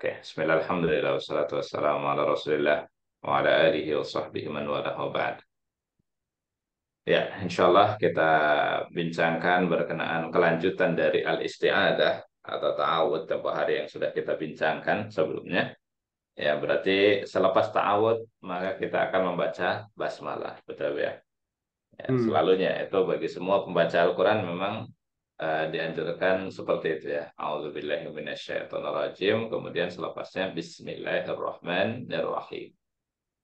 Oke, okay. bismillahirrahmanirrahim. Wassalatu wassalamu ala rasulillah wa ala alihi wa sahbihi man wala ba'd. Ya, insyaallah kita bincangkan berkenaan kelanjutan dari al-isti'adah atau ta'awud tempo hari yang sudah kita bincangkan sebelumnya. Ya, berarti selepas ta'awud maka kita akan membaca basmalah, betul ya? ya hmm. Selalunya itu bagi semua pembaca Al-Quran memang Eh, dianjurkan seperti itu ya. Alhamdulillahirobbilalamin. Kemudian selepasnya Bismillahirrahmanirrahim.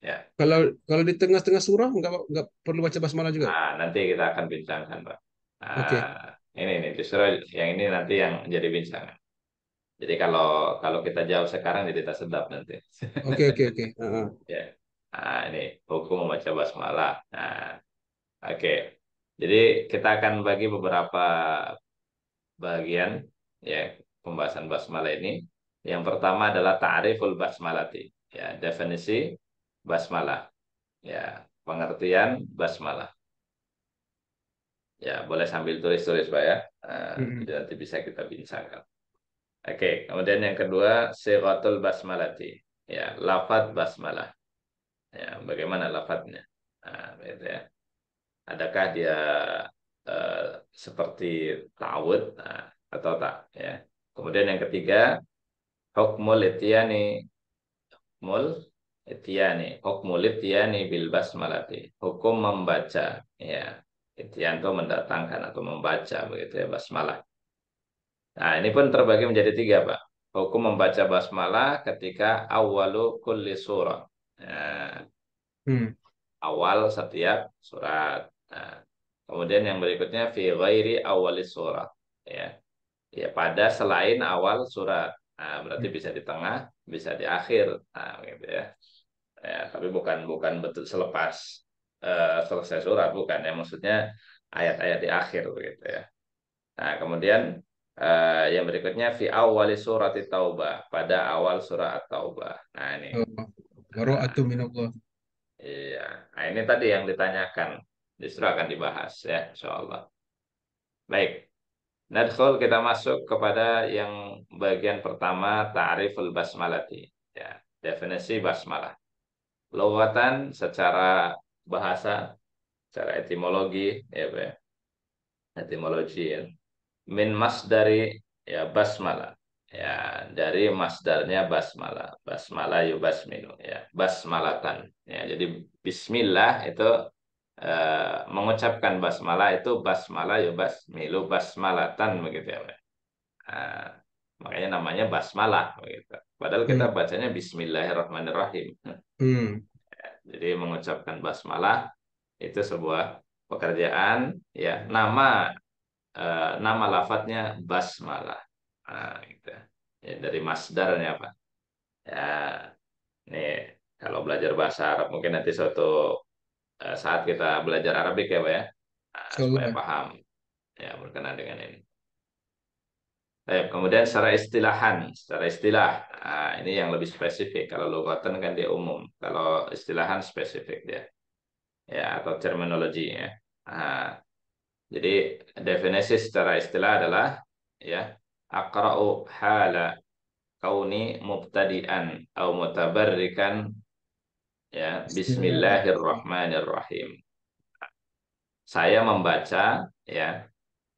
Ya. Kalau kalau di tengah-tengah surah nggak nggak perlu baca basmalah juga. Nah, nanti kita akan bincangkan, Pak. Nah, Oke. Ini justru yang ini nanti yang jadi bincangan. Jadi kalau kalau kita jawab sekarang jadi tak sedap nanti. Oke oke oke. Ya. Nah, ini hukum membaca basmalah. Nah, oke. Okay. Jadi kita akan bagi beberapa bagian ya pembahasan basmalah ini. Yang pertama adalah ta'riful basmalati, ya definisi basmalah. Ya, pengertian basmalah. Ya, boleh sambil tulis-tulis Pak ya. Uh, -hmm. Nanti bisa kita bincangkan. Oke, okay, kemudian yang kedua sirotul basmalati, ya lafaz basmalah. Ya, bagaimana lafaznya? Nah, gitu ya. Adakah dia Eh, seperti ta'awud nah, atau tak ya. Kemudian yang ketiga hukmul ityani hukmul ityani hukmul ityani bil basmalati hukum membaca ya Ityan itu mendatangkan atau membaca begitu ya basmalah. Nah, ini pun terbagi menjadi tiga, Pak. Hukum membaca basmalah ketika awalu kulli surah. Ya. hmm. Awal setiap surat. Nah, Kemudian yang berikutnya fi ghairi awali surah ya. Ya pada selain awal surat. Nah, berarti bisa di tengah, bisa di akhir. Nah, gitu ya. Ya, tapi bukan bukan betul selepas uh, selesai surat bukan ya maksudnya ayat-ayat di akhir begitu ya. Nah, kemudian uh, yang berikutnya fi awali surat Taubah, pada awal surat taubah Nah, ini. Baru atu nah. minallah. Iya. Nah, ini tadi yang ditanyakan justru akan dibahas ya insyaallah. Baik. Nadkhul kita masuk kepada yang bagian pertama ta'riful basmalati ya, definisi basmalah. Lawatan secara bahasa, secara etimologi ya, ya. Etimologi ya. Min masdari ya basmalah ya dari masdarnya basmala basmala yubasminu ya basmalatan ya jadi bismillah itu Eh, mengucapkan basmalah itu basmalah ya milu basmalatan begitu ya. Uh, makanya namanya basmalah begitu. Padahal hmm. kita bacanya bismillahirrahmanirrahim. Hmm. Jadi mengucapkan basmalah itu sebuah pekerjaan ya nama uh, nama lafadznya basmalah. Nah, gitu. Ya, dari masdarnya apa? Ya, nih kalau belajar bahasa Arab mungkin nanti suatu Eh, saat kita belajar Arabik ya Pak ya. Nah, supaya paham ya berkenaan dengan ini. Baik, kemudian secara istilahan, secara istilah, nah, ini yang lebih spesifik. Kalau logoten kan dia umum, kalau istilahan spesifik dia, ya atau terminologi ya. Nah, jadi definisi secara istilah adalah ya akra'u hala kauni mubtadi'an atau mutabarrikan ya Bismillahirrahmanirrahim saya membaca ya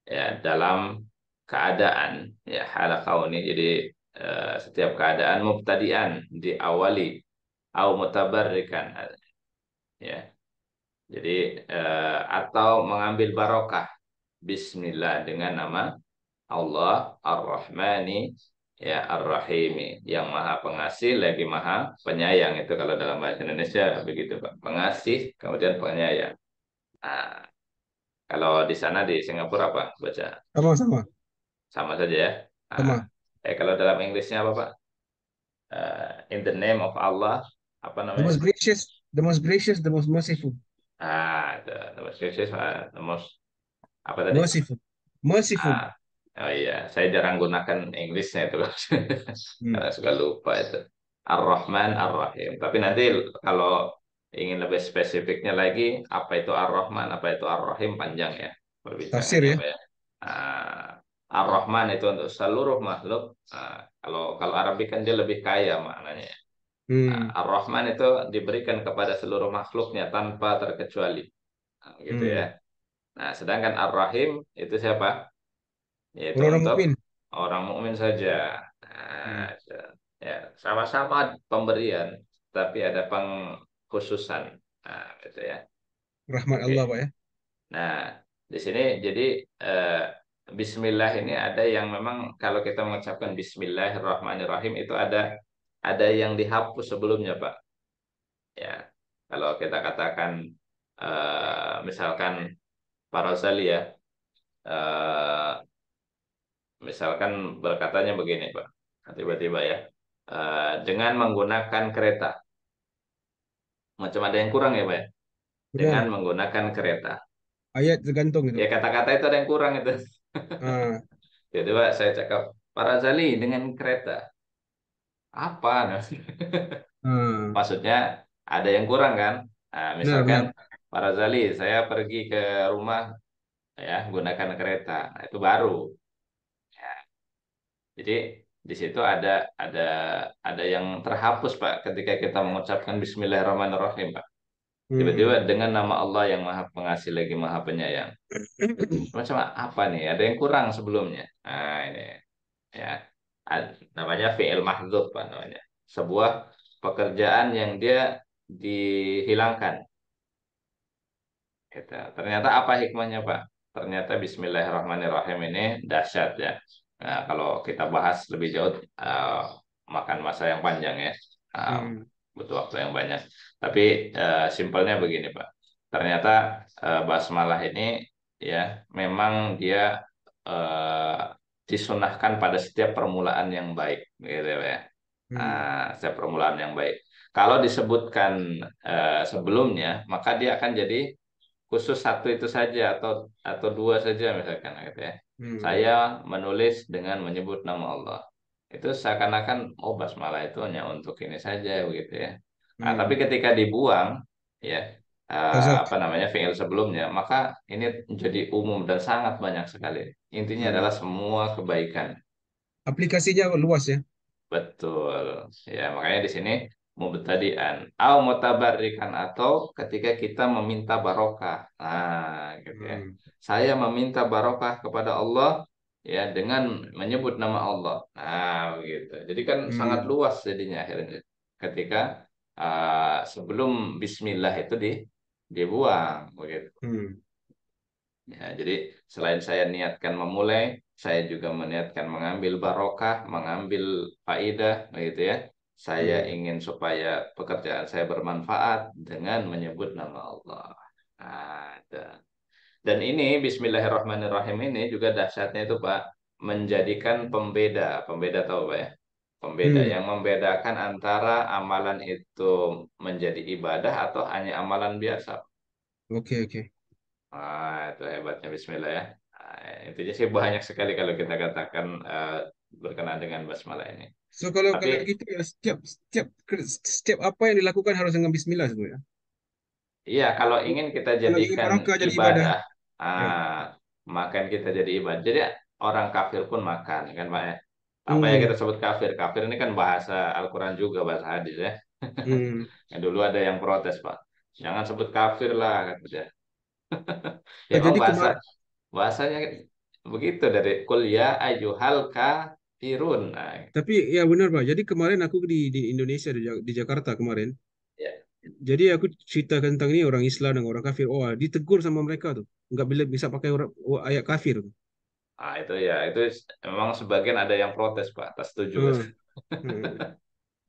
ya dalam keadaan ya hala ini jadi eh, setiap keadaan mubtadian diawali au mutabarrikan ya jadi eh, atau mengambil barokah bismillah dengan nama Allah Ar-Rahmani ya Ar-Rahimi yang maha pengasih lagi maha penyayang itu kalau dalam bahasa Indonesia begitu Pak pengasih kemudian penyayang nah, kalau di sana di Singapura apa baca sama sama sama saja ya nah, sama eh kalau dalam Inggrisnya apa Pak uh, in the name of Allah apa namanya the most gracious the most gracious the most merciful ah the, the most gracious uh, the most apa tadi merciful merciful ah, Oh iya, saya jarang gunakan Inggrisnya itu. hmm. Karena suka lupa itu. Ar-Rahman, Ar-Rahim. Tapi nanti kalau ingin lebih spesifiknya lagi, apa itu Ar-Rahman, apa itu Ar-Rahim, panjang ya. Tafsir ya. ya. Uh, Ar-Rahman itu untuk seluruh makhluk. Uh, kalau kalau Arabi kan dia lebih kaya maknanya. Ya. Hmm. Uh, Ar-Rahman itu diberikan kepada seluruh makhluknya tanpa terkecuali. Uh, gitu hmm. ya. Nah, sedangkan Ar-Rahim itu siapa? yaitu Orang untuk mukmin. orang mukmin saja. Hmm. Nah, ya sama-sama pemberian, tapi ada pengkhususan, nah, gitu ya. Rahmat Allah, Pak ya. Nah, di sini jadi eh, Bismillah ini ada yang memang kalau kita mengucapkan Bismillahirrahmanirrahim itu ada ada yang dihapus sebelumnya, Pak. Ya, kalau kita katakan eh, misalkan parosali ya, eh, misalkan berkatanya begini Pak, nah, tiba-tiba ya, eh, dengan menggunakan kereta, macam ada yang kurang ya Pak ya? Dengan menggunakan kereta. Ayat tergantung gitu. Ya kata-kata itu ada yang kurang itu. Uh. Jadi Pak saya cakap, para zali dengan kereta, apa? hmm. Maksudnya ada yang kurang kan? Nah, misalkan Benar. Pak Razali, saya pergi ke rumah ya gunakan kereta, nah, itu baru jadi di situ ada ada ada yang terhapus Pak ketika kita mengucapkan Bismillahirrahmanirrahim Pak. Tiba-tiba hmm. dengan nama Allah yang Maha Pengasih lagi Maha Penyayang. Macam apa nih? Ada yang kurang sebelumnya. Nah, ini ya. Namanya fi'il mahdud Pak namanya. Sebuah pekerjaan yang dia dihilangkan. Gitu. Ternyata apa hikmahnya Pak? Ternyata Bismillahirrahmanirrahim ini dahsyat ya. Nah, kalau kita bahas lebih jauh, uh, makan masa yang panjang ya, uh, hmm. butuh waktu yang banyak. Tapi uh, simpelnya begini Pak, ternyata uh, basmalah ini ya memang dia uh, disunahkan pada setiap permulaan yang baik, gitu ya. Hmm. Nah, setiap permulaan yang baik. Kalau disebutkan uh, sebelumnya, maka dia akan jadi khusus satu itu saja atau atau dua saja misalkan gitu ya. Hmm. Saya menulis dengan menyebut nama Allah. Itu seakan-akan oh basmalah itu hanya untuk ini saja begitu ya. Nah, hmm. tapi ketika dibuang ya uh, apa namanya fiil sebelumnya, maka ini menjadi umum dan sangat banyak sekali. Intinya hmm. adalah semua kebaikan. Aplikasinya luas ya. Betul. Ya, makanya di sini mubtadi'an atau mutabarrikan atau ketika kita meminta barokah. Nah, gitu ya. Hmm. Saya meminta barokah kepada Allah ya dengan menyebut nama Allah. Nah, begitu. Jadi kan hmm. sangat luas jadinya akhirnya ketika uh, sebelum bismillah itu di dibuang begitu. Hmm. Ya, jadi selain saya niatkan memulai, saya juga meniatkan mengambil barokah, mengambil faidah begitu ya saya iya. ingin supaya pekerjaan saya bermanfaat dengan menyebut nama Allah. Ada. Dan ini Bismillahirrahmanirrahim ini juga dahsyatnya itu Pak menjadikan pembeda, pembeda tahu Pak ya? Pembeda hmm. yang membedakan antara amalan itu menjadi ibadah atau hanya amalan biasa. Oke, okay, oke. Okay. Ah, itu hebatnya bismillah ya. Nah, intinya sih banyak sekali kalau kita katakan uh, berkenaan dengan basmalah ini. So kalau Tapi, kalau gitu ya, setiap setiap setiap apa yang dilakukan harus dengan bismillah sebenarnya. Iya, kalau ingin kita jadikan ibadah, jadi ibadah. Ah, ya. makan kita jadi ibadah. Jadi orang kafir pun makan kan Pak ya. Apa hmm. yang kita sebut kafir? Kafir ini kan bahasa Al-Qur'an juga bahasa hadis ya. Hmm. dulu ada yang protes, Pak. Jangan sebut kafir lah kan ya, oh, jadi bahasa, bahasanya begitu dari kuliah ya ayyuhal ka Irun. Nah. Tapi ya benar Pak. Jadi kemarin aku di di Indonesia di, di Jakarta kemarin. Ya. Jadi aku cerita tentang ini orang Islam dan orang kafir. Oh, ditegur sama mereka tuh. Enggak boleh bisa pakai orang, ayat kafir. Ah itu ya itu memang sebagian ada yang protes Pak Tidak setuju. hmm.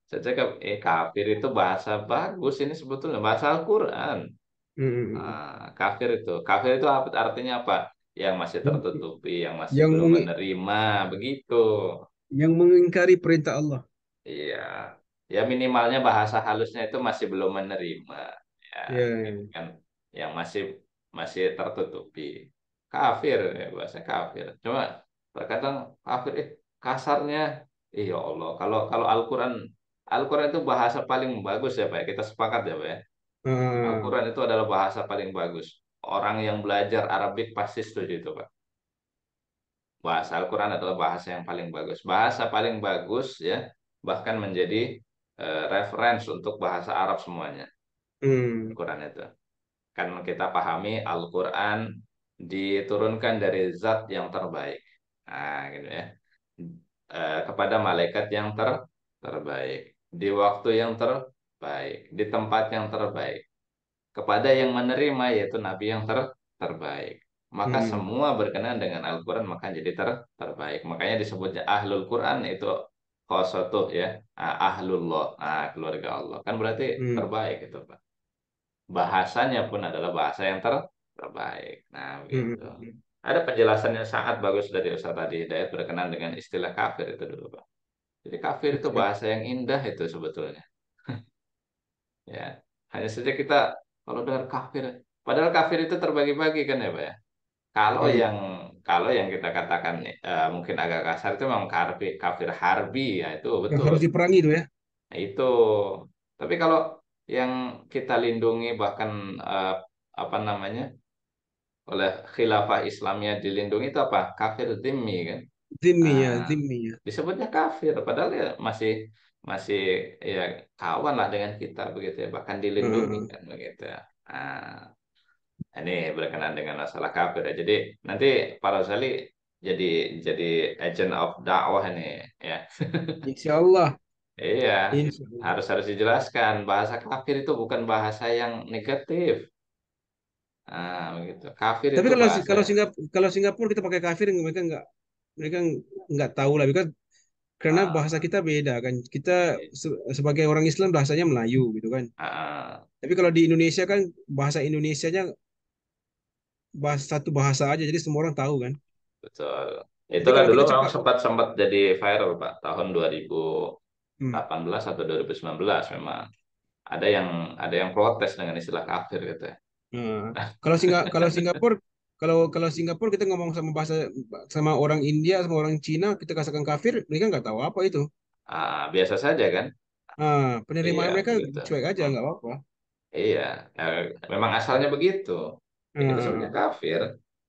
Saya cakap eh kafir itu bahasa bagus ini sebetulnya bahasa Al-Qur'an. Hmm. Nah, kafir itu kafir itu apa artinya apa? yang masih tertutupi, yang masih yang belum menerima, begitu. Yang mengingkari perintah Allah. Iya. Ya minimalnya bahasa halusnya itu masih belum menerima. Ya, ya. kan yang masih masih tertutupi. Kafir ya bahasa kafir. Cuma terkadang kafir eh kasarnya eh, Allah. Kalau kalau Al-Qur'an Al-Qur'an itu bahasa paling bagus ya Pak. Ya. Kita sepakat ya Pak ya. Hmm. Al-Qur'an itu adalah bahasa paling bagus orang yang belajar Arabik pasti setuju itu, Pak. Bahasa Al-Quran adalah bahasa yang paling bagus. Bahasa paling bagus, ya, bahkan menjadi uh, reference untuk bahasa Arab semuanya. Hmm. Al-Quran itu. Kan kita pahami Al-Quran diturunkan dari zat yang terbaik. Nah, gitu ya. Uh, kepada malaikat yang ter terbaik. Di waktu yang terbaik. Di tempat yang terbaik kepada yang menerima yaitu nabi yang ter terbaik. Maka hmm. semua berkenan dengan Al-Qur'an maka jadi ter terbaik. Makanya disebutnya ahlul Qur'an itu khosotuh ya, ah, ahlullah, ah, keluarga Allah. Kan berarti hmm. terbaik itu, Pak. Bahasanya pun adalah bahasa yang ter terbaik. Nah, gitu Hmm. Ada penjelasan yang sangat bagus dari Ustaz tadi Hidayat berkenan dengan istilah kafir itu dulu, Pak. Jadi kafir itu bahasa yang indah itu sebetulnya. ya, hanya saja kita kalau dengar kafir, padahal kafir itu terbagi-bagi kan ya Pak ya. Kalau iya. yang kalau yang kita katakan uh, mungkin agak kasar itu memang kafir, kafir harbi ya itu betul. Yang harus diperangi itu ya. Nah, itu. Tapi kalau yang kita lindungi bahkan uh, apa namanya oleh khilafah Islamnya dilindungi itu apa? Kafir dimi kan? Zimmi ya, nah, ya, zimmi ya. Disebutnya kafir padahal ya masih masih ya kawan lah dengan kita begitu ya bahkan dilindungi hmm. kan begitu nah, ini berkenaan dengan masalah kafir ya jadi nanti para sali jadi jadi agent of dakwah ini ya Insya Allah iya harus harus dijelaskan bahasa kafir itu bukan bahasa yang negatif nah begitu kafir tapi itu kalau bahasa... kalau Singapura kalau Singapura kita pakai kafir mereka nggak mereka nggak tahu lah mereka karena uh, bahasa kita beda kan kita se sebagai orang Islam bahasanya Melayu gitu kan uh, tapi kalau di Indonesia kan bahasa Indonesianya bahasa satu bahasa aja jadi semua orang tahu kan betul itu kan dulu memang sempat sempat jadi viral pak tahun 2018 hmm. atau 2019 memang ada yang ada yang protes dengan istilah kafir gitu ya. Hmm. Kalau Singa kalau Singapura kalau kalau Singapura kita ngomong sama bahasa sama orang India sama orang Cina kita katakan kafir mereka nggak tahu apa itu ah biasa saja kan ah penerimaan iya, mereka gitu. cuek aja nggak apa-apa iya eh, memang asalnya begitu hmm. itu ah. sebenarnya kafir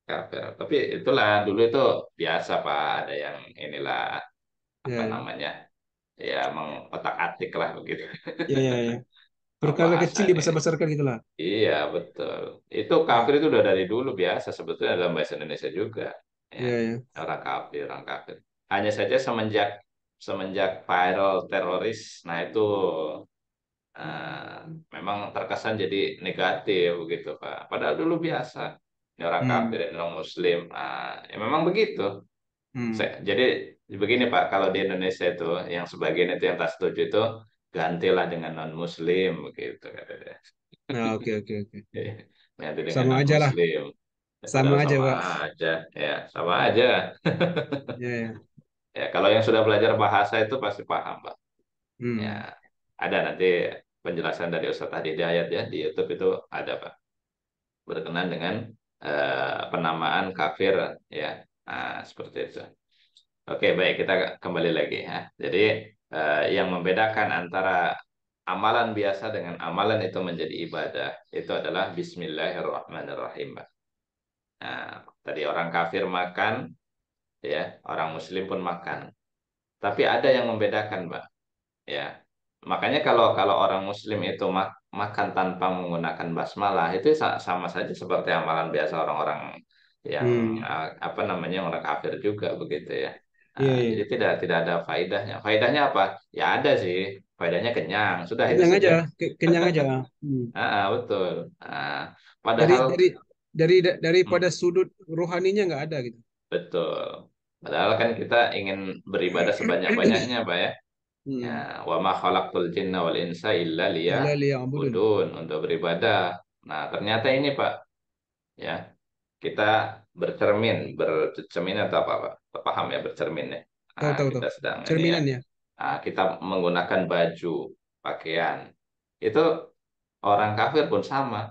kafir tapi itulah dulu itu biasa pak ada yang inilah apa yeah. namanya ya mengotak atik lah begitu iya iya iya berkala kecil dibesar-besarkan gitu lah. Iya, betul. Itu kafir itu udah dari dulu biasa sebetulnya dalam bahasa Indonesia juga. Ya, yeah, yeah. Orang kafir, orang kafir. Hanya saja semenjak semenjak viral teroris, nah itu uh, memang terkesan jadi negatif gitu Pak. Padahal dulu biasa. Ini orang hmm. kafir, ini orang muslim. Nah, ya memang begitu. Hmm. Jadi begini Pak, kalau di Indonesia itu yang sebagian itu yang tak setuju itu gantilah dengan non muslim begitu kata dia. Nah, oke oke okay, oke. Okay. Eh, ganti dengan sama non aja lah. Sama, sama aja, Pak. aja. Ya, sama ya. aja. ya, ya. ya, kalau yang sudah belajar bahasa itu pasti paham, Pak. Hmm. Ya, ada nanti penjelasan dari Ustadz Hadi Dayat ya di YouTube itu ada, Pak. Berkenan dengan eh, penamaan kafir ya. Nah, seperti itu. Oke, baik kita kembali lagi ya. Jadi Eh, yang membedakan antara amalan biasa dengan amalan itu menjadi ibadah itu adalah Bismillahirrahmanirrahim. Nah, tadi orang kafir makan, ya orang Muslim pun makan. Tapi ada yang membedakan, mbak. Ya, makanya kalau kalau orang Muslim itu mak makan tanpa menggunakan basmalah itu sama saja seperti amalan biasa orang-orang yang hmm. Eh, apa namanya orang kafir juga begitu ya. Iya, nah, yeah, yeah. Jadi iya. tidak tidak ada faedahnya. Faedahnya apa? Ya ada sih. Faedahnya kenyang. Sudah kenyang aja. Kenyang aja. Hmm. Ah, betul. Ah, padahal dari dari dari daripada hmm. sudut rohaninya nggak ada gitu. Betul. Padahal kan kita ingin beribadah sebanyak-banyaknya, Pak ya. Hmm. Ya, wa ma khalaqtul jinna wal insa illa budun untuk beribadah. Nah, ternyata ini, Pak. Ya. Kita bercermin, bercermin atau apa, Pak? paham ya bercermin ya. tahu, ah, tahu, kita tahu. sedang cerminan ya. Nah, kita menggunakan baju, pakaian. Itu orang kafir pun sama.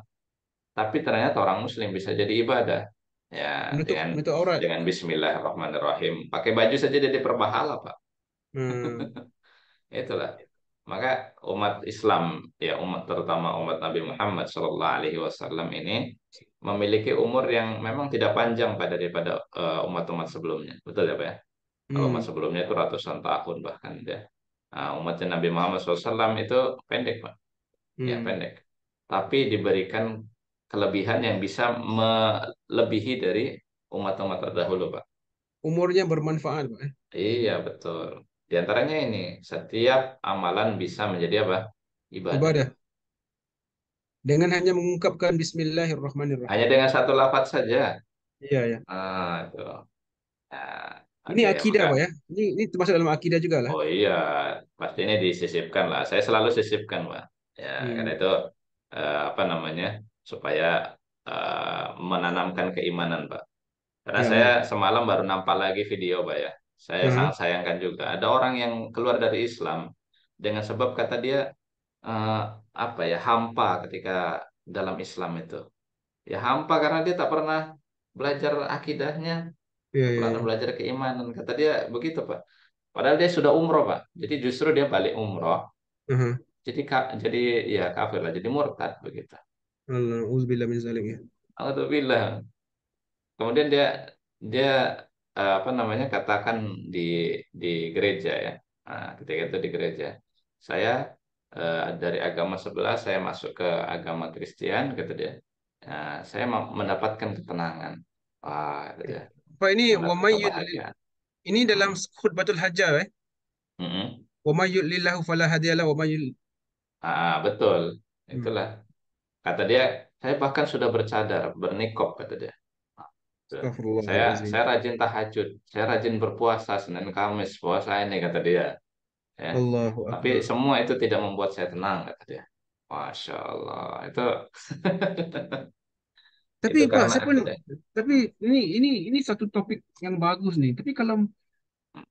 Tapi ternyata orang muslim bisa jadi ibadah. Ya, menutup, dengan menutup aurat. dengan bismillahirrahmanirrahim. Pakai baju saja jadi perbahala, Pak. Hmm. Itulah maka umat Islam ya umat terutama umat Nabi Muhammad Shallallahu Alaihi Wasallam ini memiliki umur yang memang tidak panjang pada daripada eh, umat-umat uh, sebelumnya betul ya pak ya hmm. umat sebelumnya itu ratusan tahun bahkan ya nah, umatnya Nabi Muhammad SAW itu pendek pak ya, hmm. ya pendek tapi diberikan kelebihan yang bisa melebihi dari umat-umat terdahulu pak umurnya bermanfaat pak ya? iya betul di antaranya ini, setiap amalan bisa menjadi apa? Ibadah. Ibadah. Dengan hanya mengungkapkan Bismillahirrahmanirrahim. Hanya dengan satu lafaz saja. Iya, ya. Ah, Nah, ini akidah, Pak ya. Ini ini termasuk dalam akidah juga lah. Oh iya, pasti ini disisipkan lah. Saya selalu sisipkan, Pak. Ya, hmm. karena itu eh, apa namanya? supaya eh, menanamkan keimanan, Pak. Karena ya. saya ya. semalam baru nampak lagi video, Pak ya saya hmm. sangat sayangkan juga ada orang yang keluar dari Islam dengan sebab kata dia uh, apa ya hampa ketika dalam Islam itu ya hampa karena dia tak pernah belajar akidahnya yeah, yeah. pernah iya. belajar keimanan kata dia begitu pak padahal dia sudah umroh pak jadi justru dia balik umroh uh hmm. -huh. jadi jadi ya kafir lah jadi murtad begitu Allah min zalim ya Alhamdulillah kemudian dia dia Eh, apa namanya katakan di di gereja ya nah, ketika itu di gereja saya eh, dari agama sebelah saya masuk ke agama Kristen kata dia nah, saya mendapatkan ketenangan wah kata dia Pak ini wamay ini dalam khutbatul hajar eh mm -hmm. lillahu fala hadiyalah ah, ah betul hmm. itulah hmm. kata dia saya bahkan sudah bercadar bernikop kata dia saya saya rajin tahajud, saya rajin berpuasa Senin Kamis, puasa ini kata dia. Ya. Tapi semua itu tidak membuat saya tenang kata dia. Masya Allah itu. tapi itu Pak, saya pun, tapi ini ini ini satu topik yang bagus nih. Tapi kalau hmm.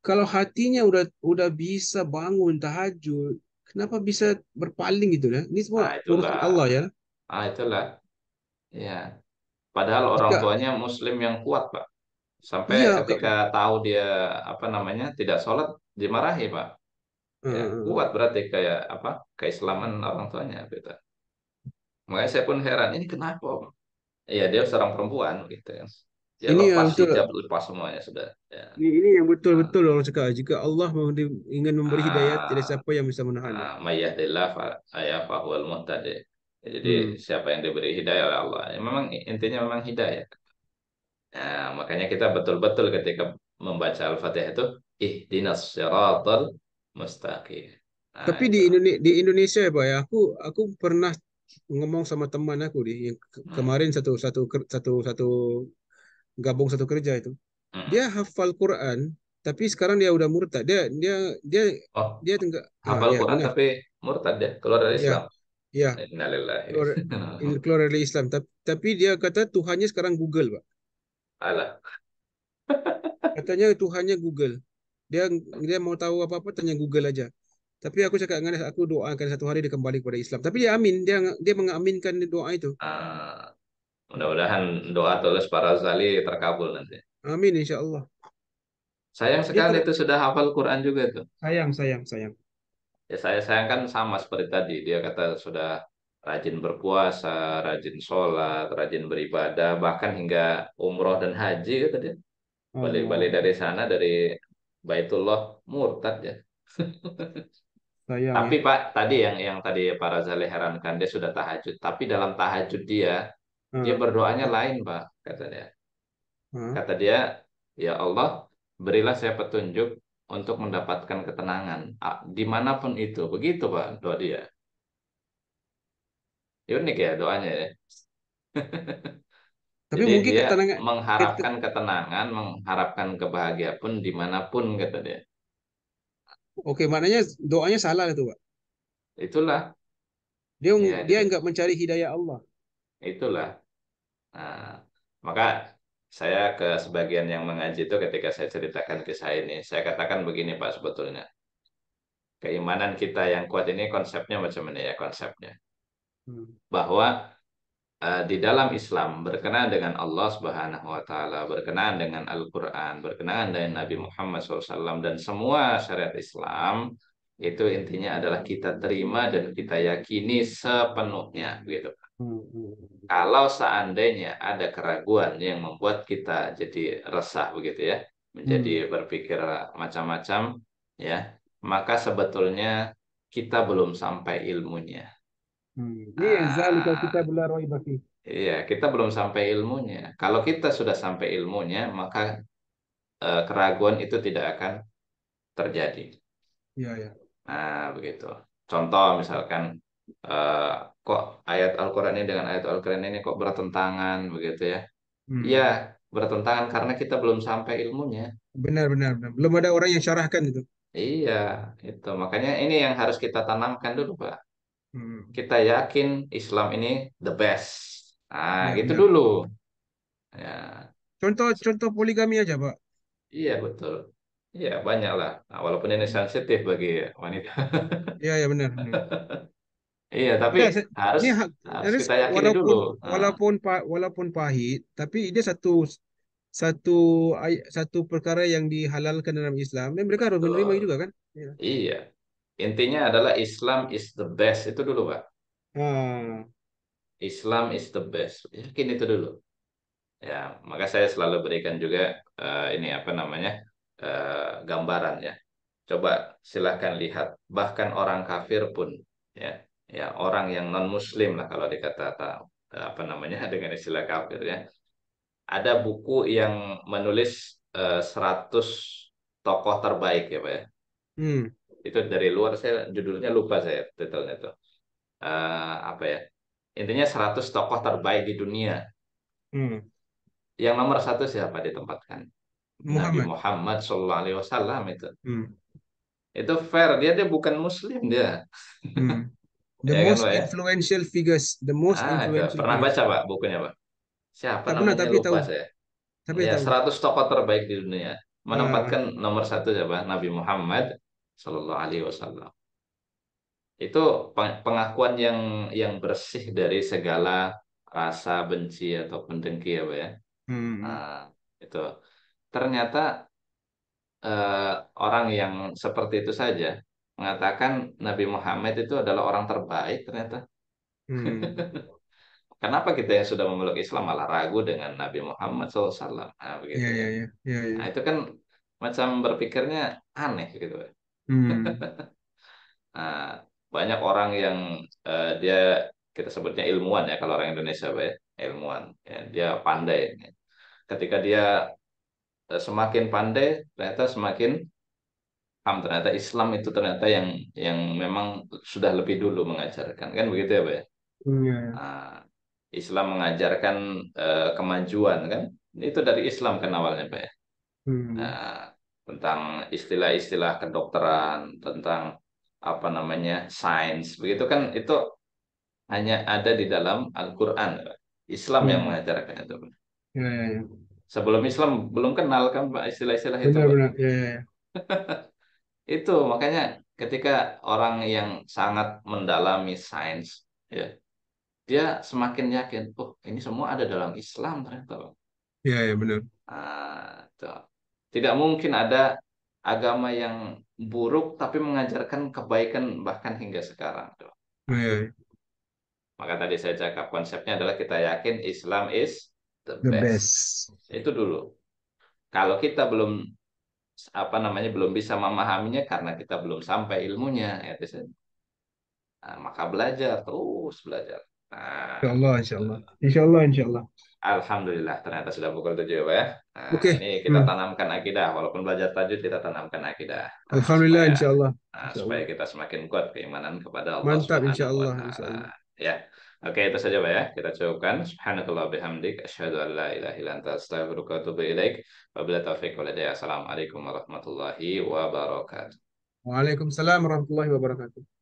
kalau hatinya udah udah bisa bangun tahajud, kenapa bisa berpaling gitu ya? Ini semua nah, urusan Allah ya. Ah itulah. Ya, Padahal orang tuanya Muslim yang kuat, Pak. Sampai iya, ketika kan. tahu dia apa namanya tidak sholat dimarahi, Pak. Ya, hmm, hmm, hmm. Kuat berarti kayak apa keislaman orang tuanya, gitu. Makanya saya pun heran ini kenapa? Iya dia seorang perempuan, gitu. Ya, ini lepas yang betul. hijab, lepas semuanya sudah. Ya. Ini, ini yang betul-betul nah. orang cakap. Jika Allah ingin memberi ah, tidak siapa yang bisa menahan. Ah, ah, Mayyadillah, ayah fahual muhtadi. Ya, jadi hmm. siapa yang diberi hidayah oleh Allah. Ya, memang intinya memang hidayah. Nah, makanya kita betul-betul ketika membaca Al-Fatihah itu ihdinas siratal mustaqim. Nah, Tapi di Indonesia, di Indonesia ya Pak ya, aku aku pernah ngomong sama teman aku di hmm. kemarin satu satu satu satu gabung satu kerja itu. Hmm. Dia hafal Quran, tapi sekarang dia udah murtad. Dia dia dia oh. dia enggak ah, hafal ah, Quran tapi murtad dia keluar dari ya. Islam. Ya. Innalillahi. Keluar dari Islam. Tapi dia kata Tuhannya sekarang Google, Pak. Alah. Katanya Tuhannya Google. Dia dia mau tahu apa-apa tanya Google aja. Tapi aku cakap dengan dia, aku doakan satu hari dia kembali kepada Islam. Tapi dia amin, dia dia mengaminkan doa itu. Ah, mudah-mudahan doa tulis para zali terkabul nanti. Amin insya Allah. Sayang sekali itu sudah hafal Quran juga tuh. Sayang, sayang, sayang ya saya sayangkan sama seperti tadi dia kata sudah rajin berpuasa, rajin sholat, rajin beribadah, bahkan hingga umroh dan haji kata dia. Balik-balik oh. dari sana dari Baitullah murtad ya. Sayang. Tapi ya. Pak, tadi yang yang tadi para zaleh herankan dia sudah tahajud, tapi dalam tahajud dia hmm. dia berdoanya lain, Pak, kata dia. Hmm. Kata dia, "Ya Allah, berilah saya petunjuk untuk mendapatkan ketenangan ah, dimanapun itu begitu pak doa dia unik ya doanya ya tapi Jadi mungkin dia ketenangan mengharapkan ketenangan mengharapkan kebahagiaan pun dimanapun kata dia oke maknanya doanya salah itu pak itulah dia ya, dia nggak mencari hidayah Allah itulah nah, maka saya ke sebagian yang mengaji itu ketika saya ceritakan kisah ini, saya katakan begini Pak sebetulnya. Keimanan kita yang kuat ini konsepnya macam mana ya konsepnya? Hmm. Bahwa uh, di dalam Islam berkenaan dengan Allah Subhanahu wa taala, berkenaan dengan Al-Qur'an, berkenaan dengan Nabi Muhammad SAW dan semua syariat Islam itu intinya adalah kita terima dan kita yakini sepenuhnya gitu Pak Hmm, hmm, hmm. Kalau seandainya ada keraguan yang membuat kita jadi resah begitu ya, menjadi hmm. berpikir macam-macam ya, maka sebetulnya kita belum sampai ilmunya. Hmm. Nah, kita iya, kita belum sampai ilmunya. Kalau kita sudah sampai ilmunya, maka eh, keraguan itu tidak akan terjadi. Iya, ya. Nah, begitu. Contoh misalkan eh, kok ayat Al-Quran ini dengan ayat Al-Quran ini kok bertentangan begitu ya. Hmm. Iya, hmm. bertentangan karena kita belum sampai ilmunya. Benar, benar, benar. Belum ada orang yang syarahkan itu. Iya, itu. Makanya ini yang harus kita tanamkan dulu, Pak. Hmm. Kita yakin Islam ini the best. Nah, ya, gitu benar. dulu. Ya. Contoh-contoh poligami aja, Pak. Iya, betul. Iya, banyak lah. Nah, walaupun ini sensitif bagi wanita. Iya, iya benar. benar. Iya, tapi ya, harus ini, harus kita yakini walaupun, dulu. Ah. Walaupun walaupun pahit, tapi ini satu satu satu perkara yang dihalalkan dalam Islam dan mereka harus menerima juga kan? Iya. Iya. Intinya adalah Islam is the best itu dulu, Pak. Hmm. Islam is the best. Yakin itu dulu. Ya, maka saya selalu berikan juga uh, ini apa namanya? Uh, gambaran ya. Coba silahkan lihat bahkan orang kafir pun ya ya orang yang non muslim lah kalau dikata apa namanya dengan istilah kafir ya ada buku yang menulis uh, eh, 100 tokoh terbaik ya pak ya hmm. itu dari luar saya judulnya lupa saya titelnya itu uh, apa ya intinya 100 tokoh terbaik di dunia hmm. yang nomor satu siapa ditempatkan Muhammad. Nabi Muhammad Shallallahu Alaihi Wasallam itu hmm. itu fair dia dia bukan muslim dia hmm The ya kan, most kan, influential ya? figures, the most ah, influential. Pernah baca Pak bukunya Pak? Siapa namanya? Tapi lupa tahu. saya. Tapi ya, tahu. 100 tokoh terbaik di dunia menempatkan ah. nomor satu siapa? Nabi Muhammad Shallallahu Alaihi Wasallam. Itu pengakuan yang yang bersih dari segala rasa benci atau pendengki ya, Pak ya. Hmm. Nah, itu ternyata eh, orang yang seperti itu saja mengatakan Nabi Muhammad itu adalah orang terbaik ternyata. Hmm. Kenapa kita yang sudah memeluk Islam malah ragu dengan Nabi Muhammad SAW? Nah, begitu. Ya, ya, ya. Ya, ya. Nah, itu kan macam berpikirnya aneh gitu. Hmm. nah, banyak orang yang uh, dia kita sebutnya ilmuwan ya kalau orang Indonesia ya ilmuwan ya, dia pandai ketika dia eh, semakin pandai ternyata semakin paham ternyata Islam itu ternyata yang yang memang sudah lebih dulu mengajarkan kan begitu ya pak ya iya. nah, Islam mengajarkan uh, kemajuan kan itu dari Islam kan awalnya pak ya hmm. nah, tentang istilah-istilah kedokteran tentang apa namanya sains begitu kan itu hanya ada di dalam Al-Quran Islam yang hmm. mengajarkan itu ya, ya, ya. sebelum Islam belum kenal kan pak istilah-istilah itu benar, benar. Ya, Ya, ya. Itu makanya ketika orang yang sangat mendalami sains, ya, dia semakin yakin, oh ini semua ada dalam Islam ternyata. bang ya, ya benar. Nah, Tidak mungkin ada agama yang buruk tapi mengajarkan kebaikan bahkan hingga sekarang. Tuh. ya, Ya. Maka tadi saya cakap konsepnya adalah kita yakin Islam is the, the best. best. Itu dulu. Kalau kita belum apa namanya belum bisa memahaminya karena kita belum sampai ilmunya ya nah, maka belajar terus belajar nah, insya Allah insya gitu. Allah insya Allah insya Allah Alhamdulillah ternyata sudah pukul tujuh ya Nah, Oke. Okay. Ini kita hmm. tanamkan akidah walaupun belajar tajud kita tanamkan akidah. Nah, Alhamdulillah supaya, insya Allah. Nah, supaya kita semakin kuat keimanan kepada Allah. Mantap insya Allah. Insya Allah. Ya. Oke, itu saja Pak ya. Kita cukupkan. Subhanakallah bihamdik. Asyadu an la ilahi lantar. Astagfirullahaladzim. astaghfiruka wa atubu ilaik. Wabillahi taufiq wal hidayah. Assalamualaikum warahmatullahi wabarakatuh. Waalaikumsalam warahmatullahi wabarakatuh.